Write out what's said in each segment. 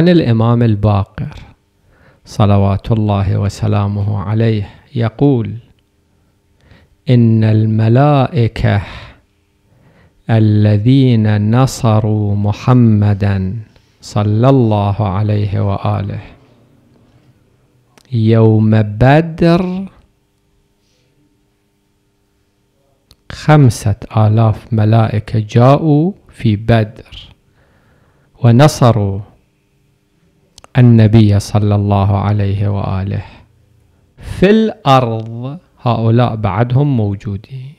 عن الإمام الباقر صلوات الله وسلامه عليه يقول إن الملائكة الذين نصروا محمدا صلى الله عليه وآله يوم بدر خمسة آلاف ملائكة جاءوا في بدر ونصروا النبي صلى الله عليه وآله في الأرض هؤلاء بعدهم موجودين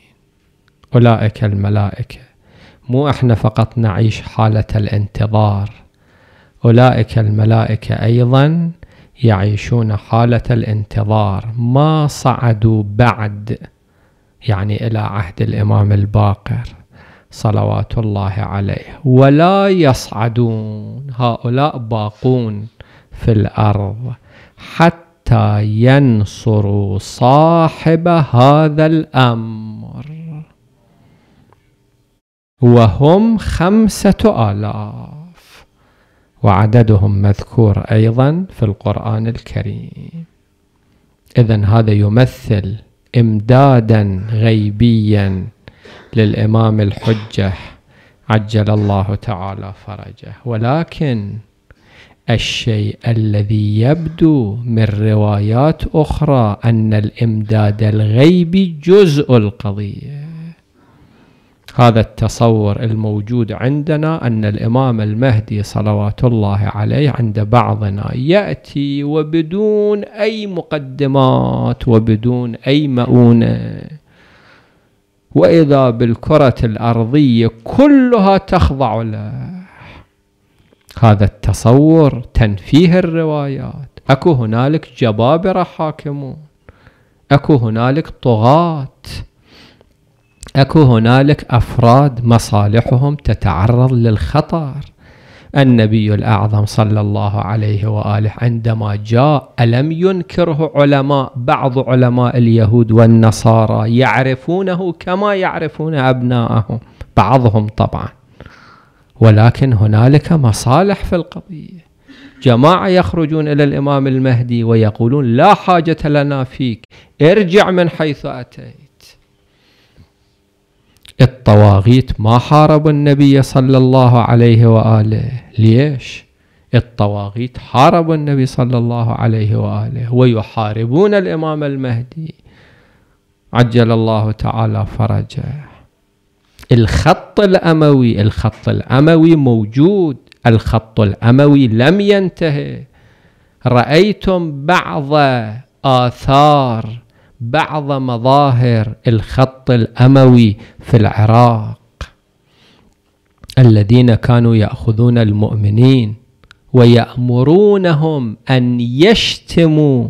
أولئك الملائكة مو احنا فقط نعيش حالة الانتظار أولئك الملائكة أيضا يعيشون حالة الانتظار ما صعدوا بعد يعني إلى عهد الإمام الباقر صلوات الله عليه ولا يصعدون هؤلاء باقون في الأرض حتى ينصروا صاحب هذا الأمر وهم خمسة آلاف وعددهم مذكور أيضا في القرآن الكريم إذا هذا يمثل إمدادا غيبيا للإمام الحجة عجل الله تعالى فرجه ولكن الشيء الذي يبدو من روايات أخرى أن الإمداد الغيبي جزء القضية هذا التصور الموجود عندنا أن الإمام المهدي صلوات الله عليه عند بعضنا يأتي وبدون أي مقدمات وبدون أي مؤونة وإذا بالكرة الأرضية كلها تخضع له هذا التصور تنفيه الروايات اكو هنالك جبابره حاكمون اكو هنالك طغاه اكو هنالك افراد مصالحهم تتعرض للخطر النبي الاعظم صلى الله عليه واله عندما جاء الم ينكره علماء بعض علماء اليهود والنصارى يعرفونه كما يعرفون ابناءهم بعضهم طبعا ولكن هنالك مصالح في القضيه جماعه يخرجون الى الامام المهدي ويقولون لا حاجه لنا فيك ارجع من حيث اتيت الطواغيت ما حاربوا النبي صلى الله عليه واله ليش الطواغيت حاربوا النبي صلى الله عليه واله ويحاربون الامام المهدي عجل الله تعالى فرجه الخط الأموي الخط الأموي موجود الخط الأموي لم ينتهي رأيتم بعض آثار بعض مظاهر الخط الأموي في العراق الذين كانوا يأخذون المؤمنين ويأمرونهم أن يشتموا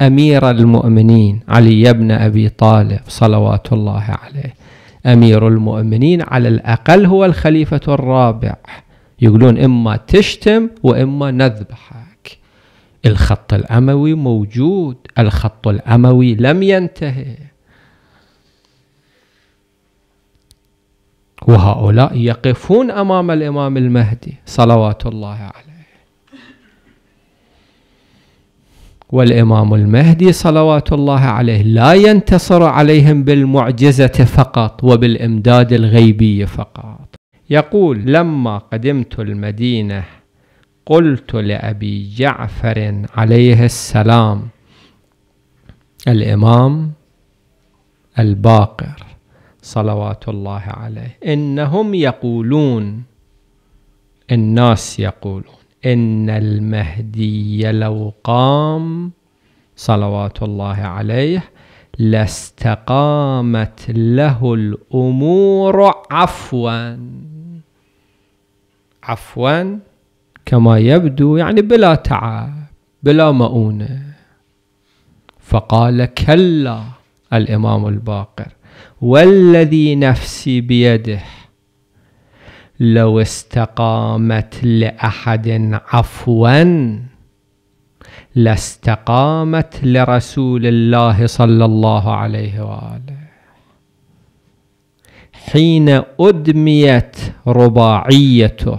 أمير المؤمنين علي بن أبي طالب صلوات الله عليه أمير المؤمنين على الأقل هو الخليفة الرابع يقولون إما تشتم وإما نذبحك الخط الأموي موجود الخط الأموي لم ينتهي وهؤلاء يقفون أمام الإمام المهدي صلوات الله عليه والإمام المهدي صلوات الله عليه لا ينتصر عليهم بالمعجزة فقط وبالإمداد الغيبي فقط يقول لما قدمت المدينة قلت لأبي جعفر عليه السلام الإمام الباقر صلوات الله عليه إنهم يقولون الناس يقولون إن المهدي لو قام صلوات الله عليه لاستقامت له الأمور عفوا عفوا كما يبدو يعني بلا تعب بلا مؤونة فقال كلا الإمام الباقر والذي نفسي بيده لو استقامت لأحد عفوا لاستقامت لرسول الله صلى الله عليه وآله حين أدميت رباعيته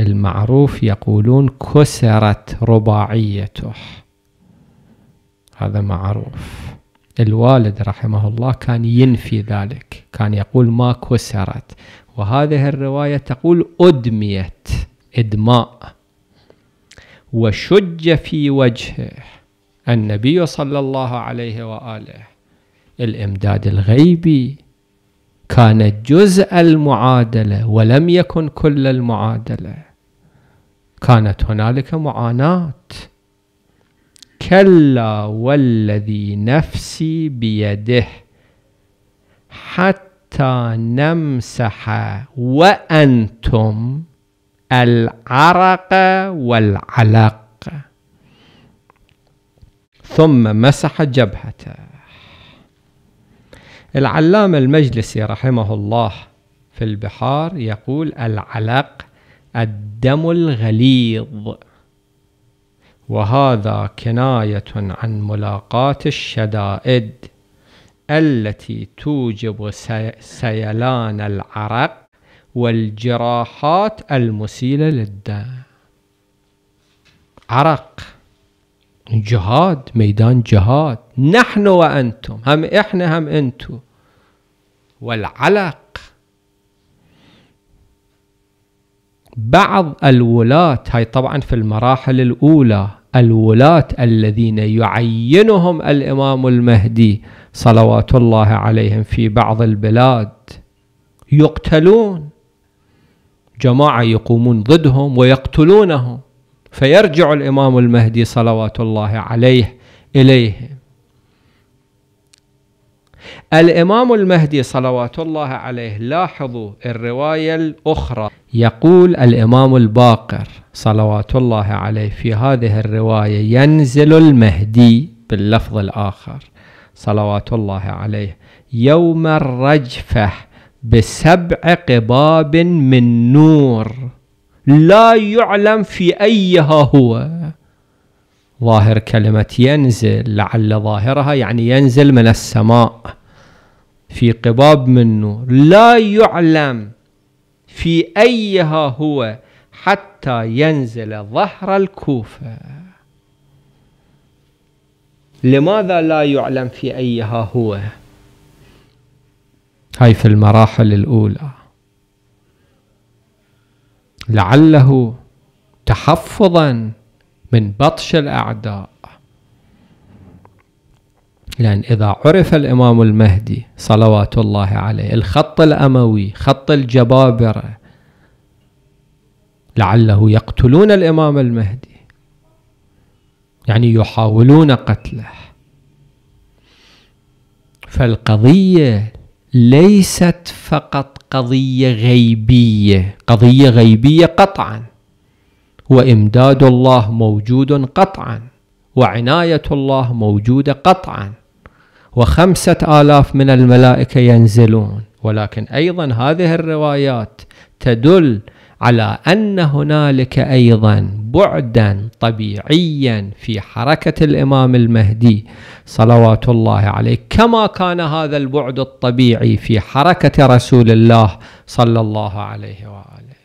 المعروف يقولون كسرت رباعيته هذا معروف الوالد رحمه الله كان ينفي ذلك كان يقول ما كسرت وهذه الرواية تقول أدميت إدماء وشج في وجهه النبي صلى الله عليه وآله الإمداد الغيبي كان جزء المعادلة ولم يكن كل المعادلة كانت هنالك معاناة كلا والذي نفسي بيده حتى نمسح وأنتم العرق والعلق ثم مسح جبهته العلامة المجلسي رحمه الله في البحار يقول العلق الدم الغليظ وهذا كناية عن ملاقاة الشدائد التي توجب سيلان العرق والجراحات المسيلة للدم عرق جهاد ميدان جهاد نحن وأنتم هم إحنا هم أنتم والعلق بعض الولاة هاي طبعا في المراحل الأولى الولاة الذين يعينهم الإمام المهدي صلوات الله عليهم في بعض البلاد يقتلون جماعة يقومون ضدهم ويقتلونهم فيرجع الإمام المهدي صلوات الله عليه إليهم الإمام المهدي صلوات الله عليه لاحظوا الرواية الأخرى يقول الإمام الباقر صلوات الله عليه في هذه الرواية ينزل المهدي باللفظ الآخر صلوات الله عليه يوم الرجفة بسبع قباب من نور لا يعلم في أيها هو ظاهر كلمة ينزل لعل ظاهرها يعني ينزل من السماء في قباب منه لا يعلم في أيها هو حتى ينزل ظهر الكوفة لماذا لا يعلم في أيها هو هاي في المراحل الأولى لعله تحفظا من بطش الأعداء لأن إذا عرف الإمام المهدي صلوات الله عليه الخط الأموي خط الجبابرة لعله يقتلون الإمام المهدي يعني يحاولون قتله فالقضية ليست فقط قضية غيبية قضية غيبية قطعا وإمداد الله موجود قطعا وعناية الله موجودة قطعا وخمسة آلاف من الملائكة ينزلون ولكن أيضا هذه الروايات تدل على أن هنالك أيضا بعدا طبيعيا في حركة الإمام المهدي صلوات الله عليه كما كان هذا البعد الطبيعي في حركة رسول الله صلى الله عليه وآله